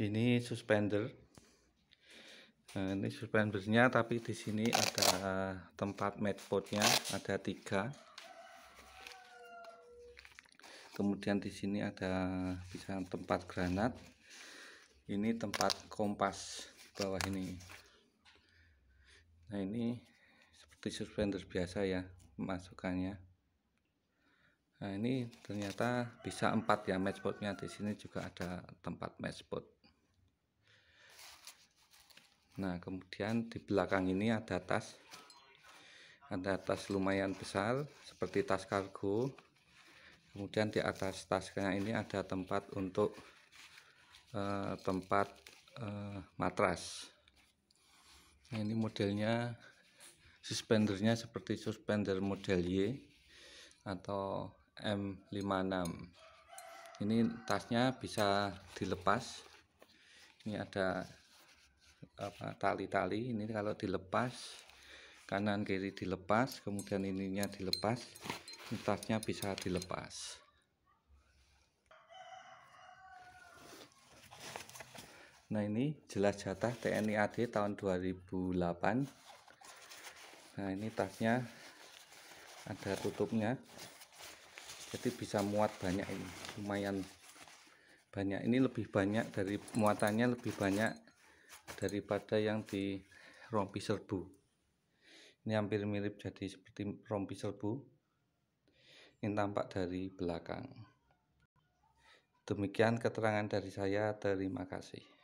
ini suspender nah, ini suspendernya tapi di sini ada tempat matchboardnya ada tiga kemudian di sini ada bisa tempat granat ini tempat kompas bawah ini nah ini seperti suspender biasa ya masukannya Nah ini ternyata bisa empat ya matchboardnya di sini juga ada tempat matchboard. Nah kemudian di belakang ini ada tas ada tas lumayan besar seperti tas kargo kemudian di atas tasnya ini ada tempat untuk eh, tempat eh, matras nah, ini modelnya suspendernya seperti suspender model Y atau M56 ini tasnya bisa dilepas ini ada apa tali-tali ini kalau dilepas kanan kiri dilepas kemudian ininya dilepas tasnya bisa dilepas nah ini jelas jatah TNI AD tahun 2008 nah ini tasnya ada tutupnya jadi bisa muat banyak ini lumayan banyak ini lebih banyak dari muatannya lebih banyak daripada yang di rompi serbu ini hampir mirip jadi seperti rompi serbu ini tampak dari belakang demikian keterangan dari saya terima kasih